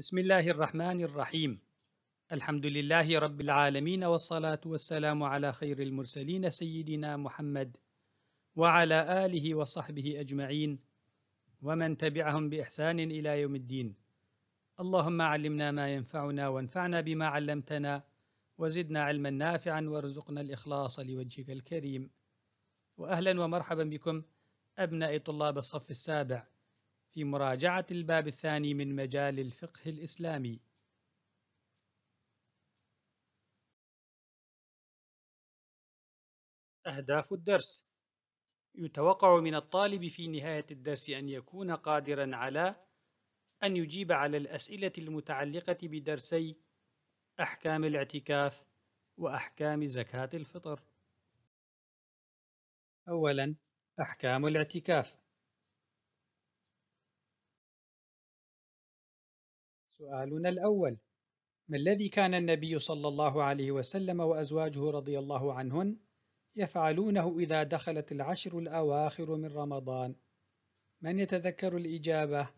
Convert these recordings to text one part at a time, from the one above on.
بسم الله الرحمن الرحيم الحمد لله رب العالمين والصلاة والسلام على خير المرسلين سيدنا محمد وعلى آله وصحبه أجمعين ومن تبعهم بإحسان إلى يوم الدين اللهم علمنا ما ينفعنا وانفعنا بما علمتنا وزدنا علما نافعا وارزقنا الإخلاص لوجهك الكريم وأهلا ومرحبا بكم أبناء طلاب الصف السابع في مراجعة الباب الثاني من مجال الفقه الإسلامي أهداف الدرس يتوقع من الطالب في نهاية الدرس أن يكون قادرا على أن يجيب على الأسئلة المتعلقة بدرسي أحكام الاعتكاف وأحكام زكاة الفطر أولا أحكام الاعتكاف سؤالنا الأول ما الذي كان النبي صلى الله عليه وسلم وأزواجه رضي الله عنهن يفعلونه إذا دخلت العشر الأواخر من رمضان؟ من يتذكر الإجابة؟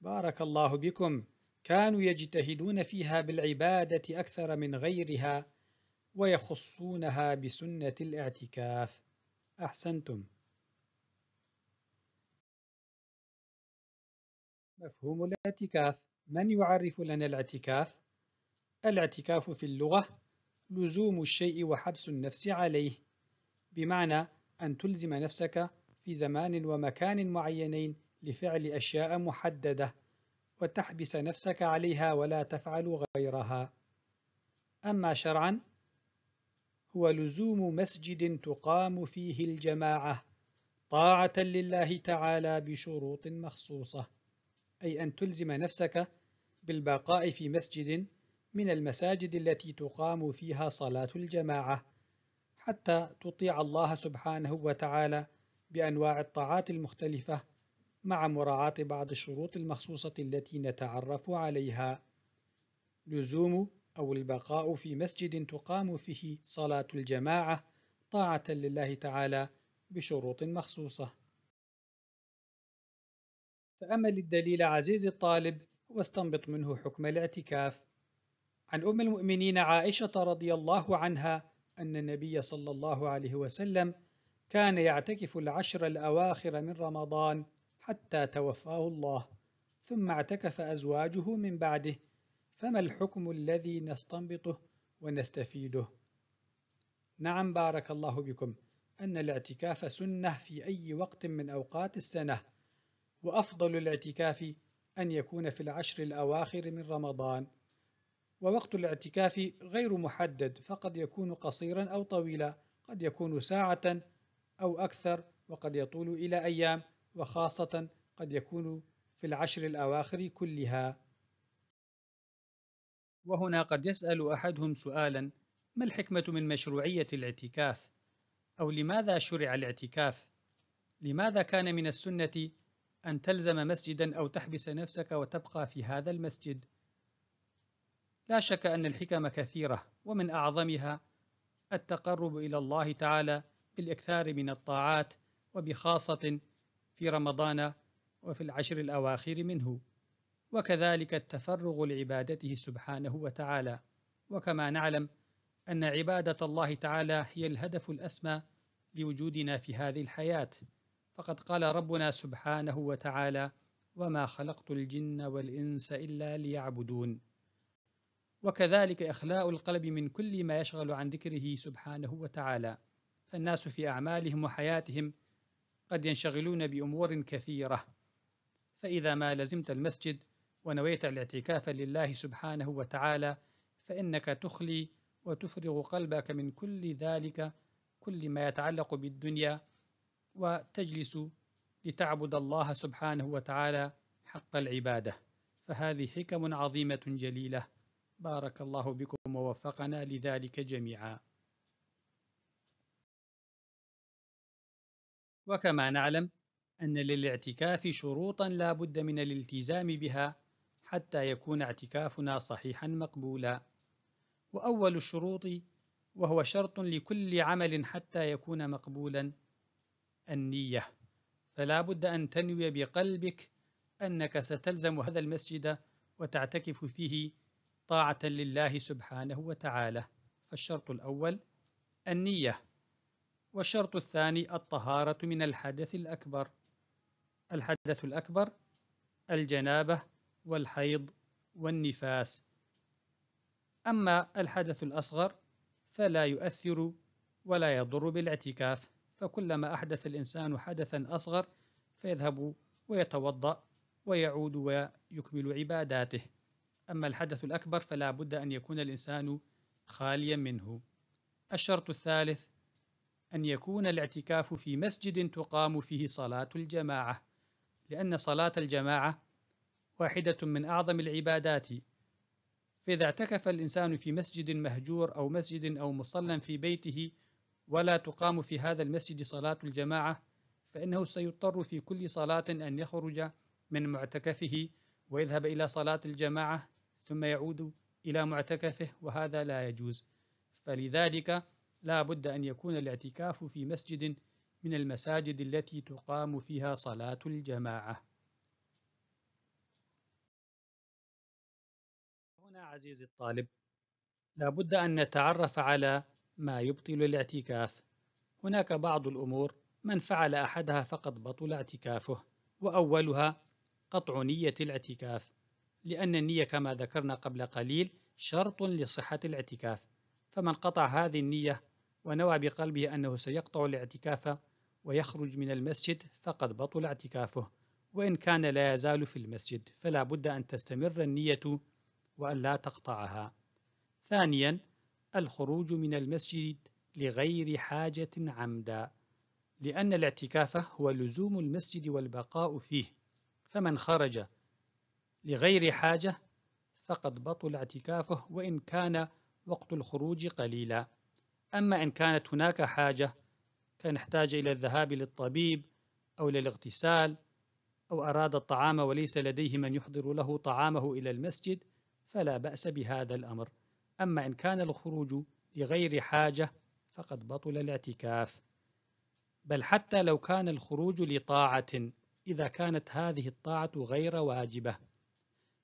بارك الله بكم كانوا يجتهدون فيها بالعبادة أكثر من غيرها ويخصونها بسنة الاعتكاف أحسنتم مفهوم الاعتكاف من يعرف لنا الاعتكاف؟ الاعتكاف في اللغة لزوم الشيء وحبس النفس عليه بمعنى أن تلزم نفسك في زمان ومكان معينين لفعل أشياء محددة وتحبس نفسك عليها ولا تفعل غيرها أما شرعا هو لزوم مسجد تقام فيه الجماعة طاعة لله تعالى بشروط مخصوصة أي أن تلزم نفسك بالبقاء في مسجد من المساجد التي تقام فيها صلاة الجماعة حتى تطيع الله سبحانه وتعالى بأنواع الطاعات المختلفة مع مراعاة بعض الشروط المخصوصة التي نتعرف عليها لزوم أو البقاء في مسجد تقام فيه صلاة الجماعة طاعة لله تعالى بشروط مخصوصة تأمل الدليل عزيزي الطالب واستنبط منه حكم الاعتكاف عن أم المؤمنين عائشة رضي الله عنها أن النبي صلى الله عليه وسلم كان يعتكف العشر الأواخر من رمضان حتى توفاه الله ثم اعتكف أزواجه من بعده فما الحكم الذي نستنبطه ونستفيده نعم بارك الله بكم أن الاعتكاف سنة في أي وقت من أوقات السنة وأفضل الاعتكاف أن يكون في العشر الأواخر من رمضان ووقت الاعتكاف غير محدد فقد يكون قصيرا أو طويلا قد يكون ساعة أو أكثر وقد يطول إلى أيام وخاصة قد يكون في العشر الأواخر كلها وهنا قد يسأل أحدهم سؤالا ما الحكمة من مشروعية الاعتكاف؟ أو لماذا شرع الاعتكاف؟ لماذا كان من السنة أن تلزم مسجدا أو تحبس نفسك وتبقى في هذا المسجد لا شك أن الحكم كثيرة ومن أعظمها التقرب إلى الله تعالى بالإكثار من الطاعات وبخاصة في رمضان وفي العشر الأواخر منه وكذلك التفرغ لعبادته سبحانه وتعالى وكما نعلم أن عبادة الله تعالى هي الهدف الأسمى لوجودنا في هذه الحياة فقد قال ربنا سبحانه وتعالى وما خلقت الجن والإنس إلا ليعبدون وكذلك إخلاء القلب من كل ما يشغل عن ذكره سبحانه وتعالى فالناس في أعمالهم وحياتهم قد ينشغلون بأمور كثيرة فإذا ما لزمت المسجد ونويت الاعتكاف لله سبحانه وتعالى فإنك تخلي وتفرغ قلبك من كل ذلك كل ما يتعلق بالدنيا وتجلس لتعبد الله سبحانه وتعالى حق العبادة فهذه حكم عظيمة جليلة بارك الله بكم ووفقنا لذلك جميعا وكما نعلم أن للاعتكاف شروطا لا بد من الالتزام بها حتى يكون اعتكافنا صحيحا مقبولا وأول الشروط وهو شرط لكل عمل حتى يكون مقبولا النية فلا بد أن تنوي بقلبك أنك ستلزم هذا المسجد وتعتكف فيه طاعة لله سبحانه وتعالى فالشرط الأول النية والشرط الثاني الطهارة من الحدث الأكبر الحدث الأكبر الجنابة والحيض والنفاس أما الحدث الأصغر فلا يؤثر ولا يضر بالاعتكاف فكلما أحدث الإنسان حدثا أصغر فيذهب ويتوضأ ويعود ويكمل عباداته أما الحدث الأكبر فلا بد أن يكون الإنسان خاليا منه الشرط الثالث أن يكون الاعتكاف في مسجد تقام فيه صلاة الجماعة لأن صلاة الجماعة واحدة من أعظم العبادات فإذا اعتكف الإنسان في مسجد مهجور أو مسجد أو مصلى في بيته ولا تقام في هذا المسجد صلاة الجماعة فإنه سيضطر في كل صلاة أن يخرج من معتكفه ويذهب إلى صلاة الجماعة ثم يعود إلى معتكفه وهذا لا يجوز فلذلك لا بد أن يكون الاعتكاف في مسجد من المساجد التي تقام فيها صلاة الجماعة هنا عزيزي الطالب لا بد أن نتعرف على ما يبطل الاعتكاف هناك بعض الأمور من فعل أحدها فقد بطل اعتكافه وأولها قطع نية الاعتكاف لأن النية كما ذكرنا قبل قليل شرط لصحة الاعتكاف فمن قطع هذه النية ونوى بقلبه أنه سيقطع الاعتكاف ويخرج من المسجد فقد بطل اعتكافه وإن كان لا يزال في المسجد فلا بد أن تستمر النية وأن لا تقطعها ثانيا الخروج من المسجد لغير حاجة عمدا لأن الاعتكاف هو لزوم المسجد والبقاء فيه فمن خرج لغير حاجة فقد بطل اعتكافه وإن كان وقت الخروج قليلا أما إن كانت هناك حاجة كان احتاج إلى الذهاب للطبيب أو للاغتسال أو أراد الطعام وليس لديه من يحضر له طعامه إلى المسجد فلا بأس بهذا الأمر أما إن كان الخروج لغير حاجة فقد بطل الاعتكاف بل حتى لو كان الخروج لطاعة إذا كانت هذه الطاعة غير واجبة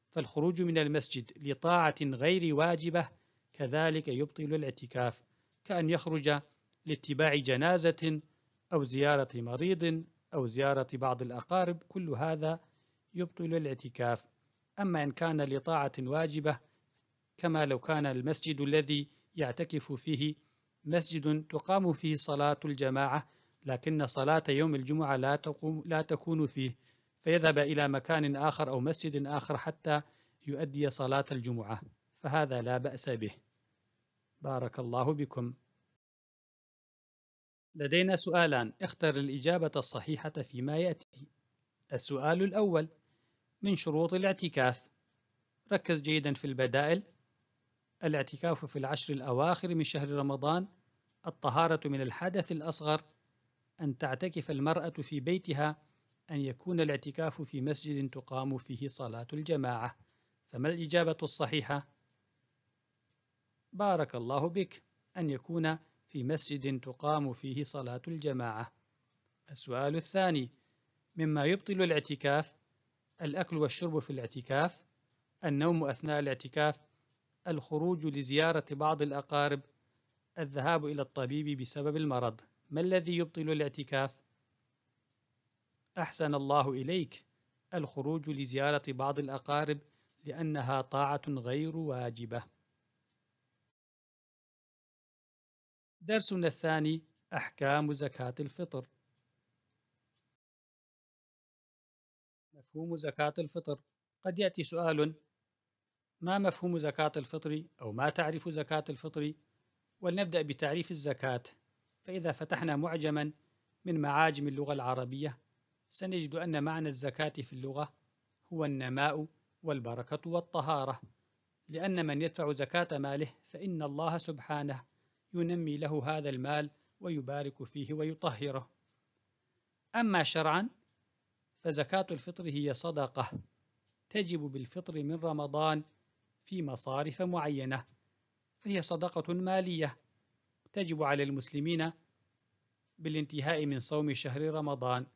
فالخروج من المسجد لطاعة غير واجبة كذلك يبطل الاعتكاف كأن يخرج لاتباع جنازة أو زيارة مريض أو زيارة بعض الأقارب كل هذا يبطل الاعتكاف أما إن كان لطاعة واجبة كما لو كان المسجد الذي يعتكف فيه مسجد تقام فيه صلاة الجماعة لكن صلاة يوم الجمعة لا تقوم لا تكون فيه فيذهب إلى مكان آخر أو مسجد آخر حتى يؤدي صلاة الجمعة فهذا لا بأس به بارك الله بكم لدينا سؤالان اختر الإجابة الصحيحة فيما يأتي السؤال الأول من شروط الاعتكاف ركز جيدا في البدائل الاعتكاف في العشر الأواخر من شهر رمضان الطهارة من الحدث الأصغر أن تعتكف المرأة في بيتها أن يكون الاعتكاف في مسجد تقام فيه صلاة الجماعة فما الإجابة الصحيحة؟ بارك الله بك أن يكون في مسجد تقام فيه صلاة الجماعة السؤال الثاني مما يبطل الاعتكاف الأكل والشرب في الاعتكاف النوم أثناء الاعتكاف الخروج لزيارة بعض الأقارب الذهاب إلى الطبيب بسبب المرض ما الذي يبطل الاعتكاف؟ أحسن الله إليك الخروج لزيارة بعض الأقارب لأنها طاعة غير واجبة درسنا الثاني أحكام زكاة الفطر مفهوم زكاة الفطر قد يأتي سؤال ما مفهوم زكاة الفطر أو ما تعرف زكاة الفطر ولنبدأ بتعريف الزكاة فإذا فتحنا معجما من معاجم اللغة العربية سنجد أن معنى الزكاة في اللغة هو النماء والبركة والطهارة لأن من يدفع زكاة ماله فإن الله سبحانه ينمي له هذا المال ويبارك فيه ويطهره أما شرعا فزكاة الفطر هي صدقة تجب بالفطر من رمضان في مصارف معينة فهي صدقة مالية تجب على المسلمين بالانتهاء من صوم شهر رمضان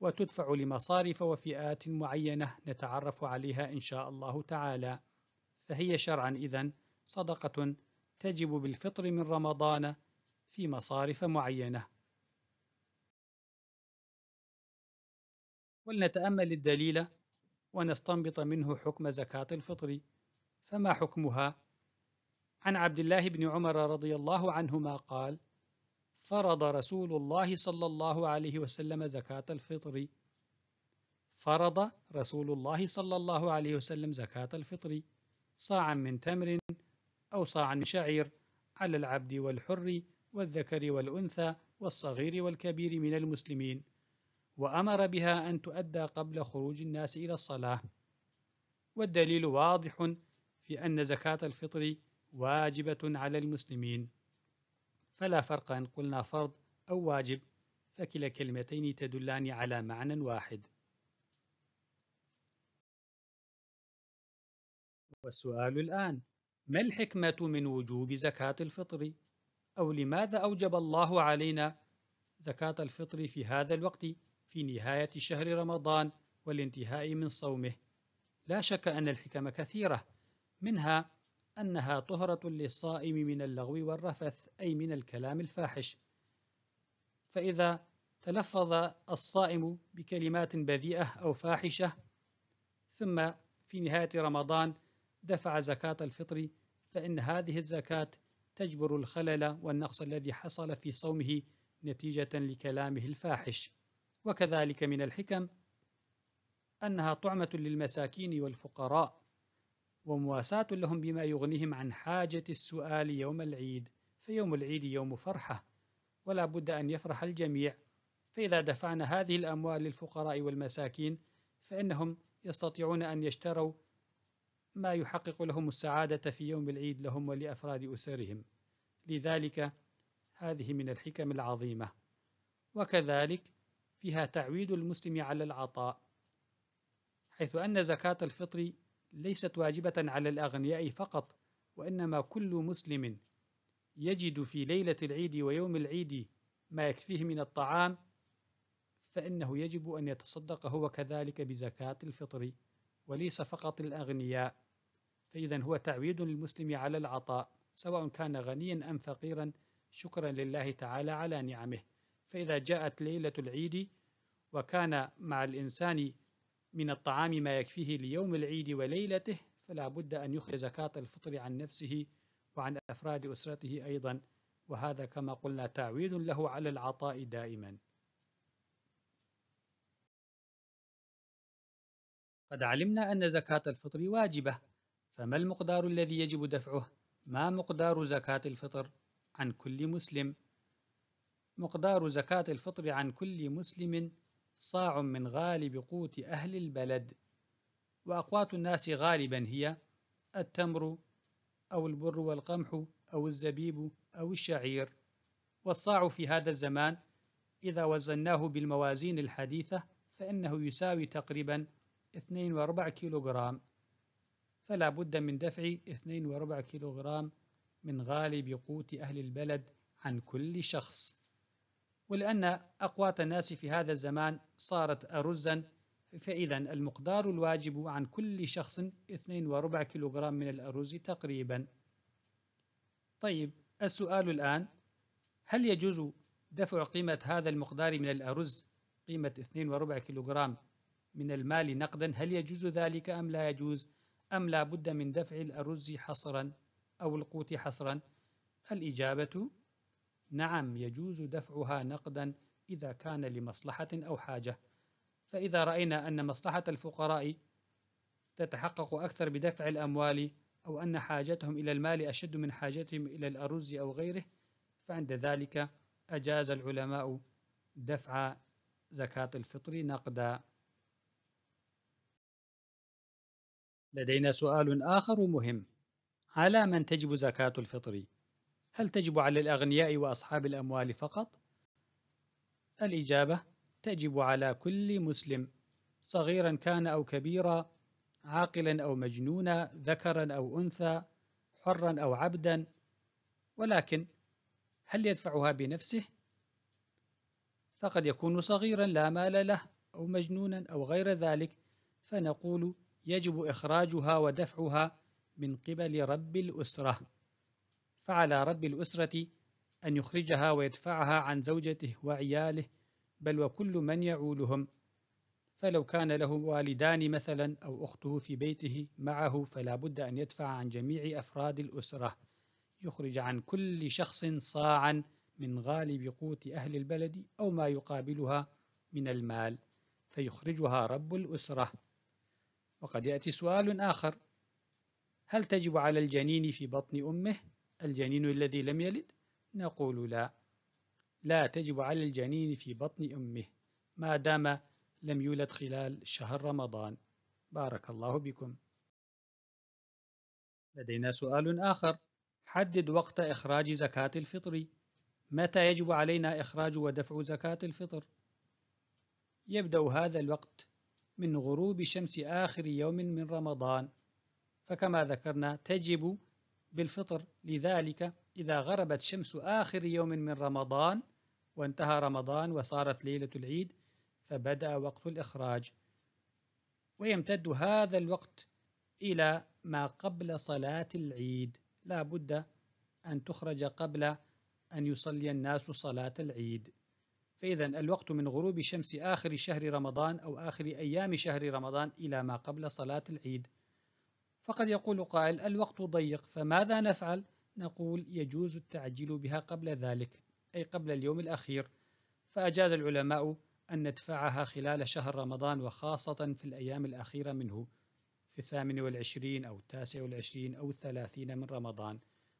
وتدفع لمصارف وفئات معينة نتعرف عليها إن شاء الله تعالى فهي شرعا إذا صدقة تجب بالفطر من رمضان في مصارف معينة ولنتأمل الدليل ونستنبط منه حكم زكاة الفطر فما حكمها عن عبد الله بن عمر رضي الله عنهما قال فرض رسول الله صلى الله عليه وسلم زكاه الفطر فرض رسول الله صلى الله عليه وسلم زكاه الفطر صاعا من تمر او صاعا من شعير على العبد والحر والذكر والانثى والصغير والكبير من المسلمين وأمر بها أن تؤدى قبل خروج الناس إلى الصلاة والدليل واضح بأن زكاة الفطر واجبة على المسلمين فلا فرق إن قلنا فرض أو واجب فكلا كلمتين تدلان على معنى واحد والسؤال الآن ما الحكمة من وجوب زكاة الفطر؟ أو لماذا أوجب الله علينا زكاة الفطر في هذا الوقت في نهاية شهر رمضان والانتهاء من صومه؟ لا شك أن الحكم كثيرة منها أنها طهرة للصائم من اللغو والرفث أي من الكلام الفاحش فإذا تلفظ الصائم بكلمات بذيئة أو فاحشة ثم في نهاية رمضان دفع زكاة الفطر فإن هذه الزكاة تجبر الخلل والنقص الذي حصل في صومه نتيجة لكلامه الفاحش وكذلك من الحكم أنها طعمة للمساكين والفقراء ومواساة لهم بما يغنيهم عن حاجة السؤال يوم العيد فيوم العيد يوم فرحة ولا بد أن يفرح الجميع فإذا دفعنا هذه الأموال للفقراء والمساكين فإنهم يستطيعون أن يشتروا ما يحقق لهم السعادة في يوم العيد لهم ولأفراد أسرهم لذلك هذه من الحكم العظيمة وكذلك فيها تعويد المسلم على العطاء حيث أن زكاة الفطر ليست واجبة على الأغنياء فقط، وإنما كل مسلم يجد في ليلة العيد ويوم العيد ما يكفيه من الطعام فإنه يجب أن يتصدق هو كذلك بزكاة الفطر وليس فقط الأغنياء فإذا هو تعويد للمسلم على العطاء سواء كان غنيا أم فقيرا شكرا لله تعالى على نعمه فإذا جاءت ليلة العيد وكان مع الإنسان من الطعام ما يكفيه ليوم العيد وليلته فلا بد أن يخرج زكاة الفطر عن نفسه وعن أفراد أسرته أيضا وهذا كما قلنا تعويد له على العطاء دائما قد علمنا أن زكاة الفطر واجبة فما المقدار الذي يجب دفعه؟ ما مقدار زكاة الفطر عن كل مسلم؟ مقدار زكاة الفطر عن كل مسلم صاع من غالب قوت أهل البلد وأقوات الناس غالبا هي التمر أو البر والقمح أو الزبيب أو الشعير والصاع في هذا الزمان إذا وزناه بالموازين الحديثة فإنه يساوي تقريبا 2.4 كيلوغرام فلا بد من دفع 2.4 كيلوغرام من غالب قوت أهل البلد عن كل شخص ولأن أقوات الناس في هذا الزمان صارت أرزا فإذا المقدار الواجب عن كل شخص اثنين وربع كيلوغرام من الأرز تقريبا طيب السؤال الآن هل يجوز دفع قيمة هذا المقدار من الأرز قيمة اثنين وربع كيلوغرام من المال نقدا هل يجوز ذلك أم لا يجوز أم لا بد من دفع الأرز حصرا أو القوت حصرا الإجابة نعم يجوز دفعها نقدا إذا كان لمصلحة أو حاجة فإذا رأينا أن مصلحة الفقراء تتحقق أكثر بدفع الأموال أو أن حاجتهم إلى المال أشد من حاجتهم إلى الأرز أو غيره فعند ذلك أجاز العلماء دفع زكاة الفطر نقدا لدينا سؤال آخر مهم على من تجب زكاة الفطر؟ هل تجب على الأغنياء وأصحاب الأموال فقط؟ الإجابة تجب على كل مسلم صغيرا كان أو كبيرا عاقلا أو مجنونا ذكرا أو أنثى حرا أو عبدا ولكن هل يدفعها بنفسه؟ فقد يكون صغيرا لا مال له أو مجنونا أو غير ذلك فنقول يجب إخراجها ودفعها من قبل رب الأسرة فعلى رب الأسرة أن يخرجها ويدفعها عن زوجته وعياله بل وكل من يعولهم فلو كان له والدان مثلا أو أخته في بيته معه فلا بد أن يدفع عن جميع أفراد الأسرة يخرج عن كل شخص صاعا من غالب قوت أهل البلد أو ما يقابلها من المال فيخرجها رب الأسرة وقد يأتي سؤال آخر هل تجب على الجنين في بطن أمه الجنين الذي لم يلد نقول لا لا تجب على الجنين في بطن أمه ما دام لم يولد خلال شهر رمضان بارك الله بكم لدينا سؤال آخر حدد وقت إخراج زكاة الفطر متى يجب علينا إخراج ودفع زكاة الفطر؟ يبدأ هذا الوقت من غروب شمس آخر يوم من رمضان فكما ذكرنا تجب بالفطر لذلك إذا غربت شمس آخر يوم من رمضان وانتهى رمضان وصارت ليلة العيد فبدأ وقت الإخراج ويمتد هذا الوقت إلى ما قبل صلاة العيد لا بد أن تخرج قبل أن يصلي الناس صلاة العيد فإذا الوقت من غروب شمس آخر شهر رمضان أو آخر أيام شهر رمضان إلى ما قبل صلاة العيد فقد يقول قائل الوقت ضيق فماذا نفعل؟ نقول يجوز التعجيل بها قبل ذلك أي قبل اليوم الأخير فأجاز العلماء أن ندفعها خلال شهر رمضان وخاصة في الأيام الأخيرة منه في الثامن والعشرين أو التاسع والعشرين أو الثلاثين من رمضان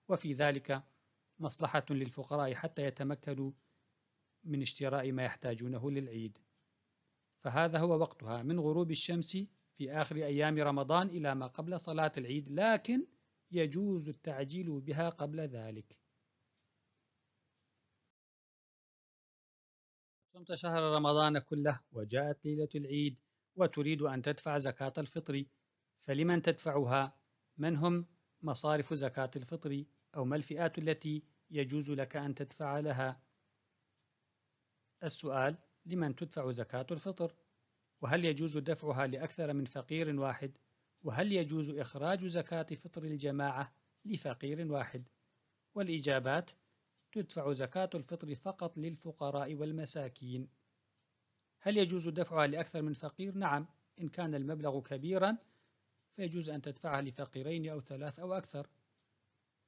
وفي ذلك مصلحة للفقراء حتى يتمكنوا من اشتراء ما يحتاجونه للعيد فهذا هو وقتها من غروب الشمس في آخر أيام رمضان إلى ما قبل صلاة العيد لكن يجوز التعجيل بها قبل ذلك صمت شهر رمضان كله وجاءت ليلة العيد وتريد أن تدفع زكاة الفطر فلمن تدفعها؟ من هم مصارف زكاة الفطر أو ما الفئات التي يجوز لك أن تدفع لها؟ السؤال لمن تدفع زكاة الفطر؟ وهل يجوز دفعها لأكثر من فقير واحد؟ وهل يجوز إخراج زكاة فطر الجماعة لفقير واحد؟ والإجابات تدفع زكاة الفطر فقط للفقراء والمساكين هل يجوز دفعها لأكثر من فقير؟ نعم إن كان المبلغ كبيرا فيجوز أن تدفعها لفقيرين أو ثلاث أو أكثر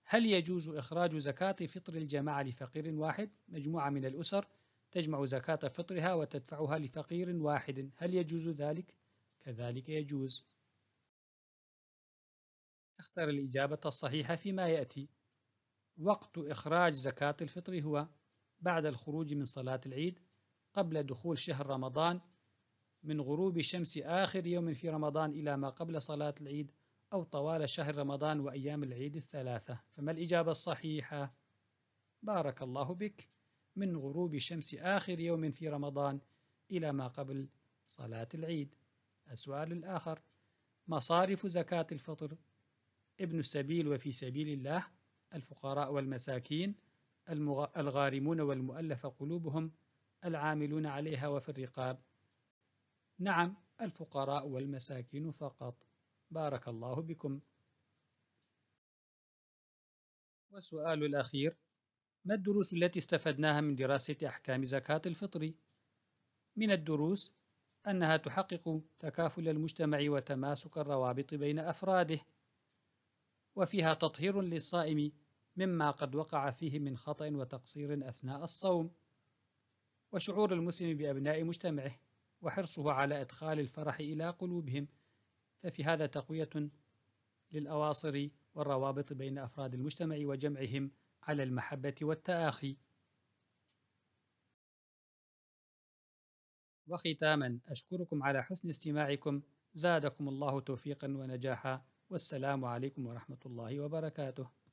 هل يجوز إخراج زكاة فطر الجماعة لفقير واحد مجموعة من الأسر؟ تجمع زكاة فطرها وتدفعها لفقير واحد هل يجوز ذلك؟ كذلك يجوز اختر الإجابة الصحيحة فيما يأتي وقت إخراج زكاة الفطر هو بعد الخروج من صلاة العيد قبل دخول شهر رمضان من غروب شمس آخر يوم في رمضان إلى ما قبل صلاة العيد أو طوال شهر رمضان وأيام العيد الثلاثة فما الإجابة الصحيحة؟ بارك الله بك من غروب شمس آخر يوم في رمضان إلى ما قبل صلاة العيد السؤال الآخر مصارف زكاة الفطر ابن السبيل وفي سبيل الله الفقراء والمساكين الغارمون والمؤلف قلوبهم العاملون عليها وفي الرقاب نعم الفقراء والمساكين فقط بارك الله بكم والسؤال الأخير ما الدروس التي استفدناها من دراسة أحكام زكاة الفطر؟ من الدروس أنها تحقق تكافل المجتمع وتماسك الروابط بين أفراده، وفيها تطهير للصائم مما قد وقع فيه من خطأ وتقصير أثناء الصوم، وشعور المسلم بأبناء مجتمعه، وحرصه على إدخال الفرح إلى قلوبهم، ففي هذا تقوية للأواصر والروابط بين أفراد المجتمع وجمعهم على المحبة والتآخي وختاما أشكركم على حسن استماعكم زادكم الله توفيقا ونجاحا والسلام عليكم ورحمة الله وبركاته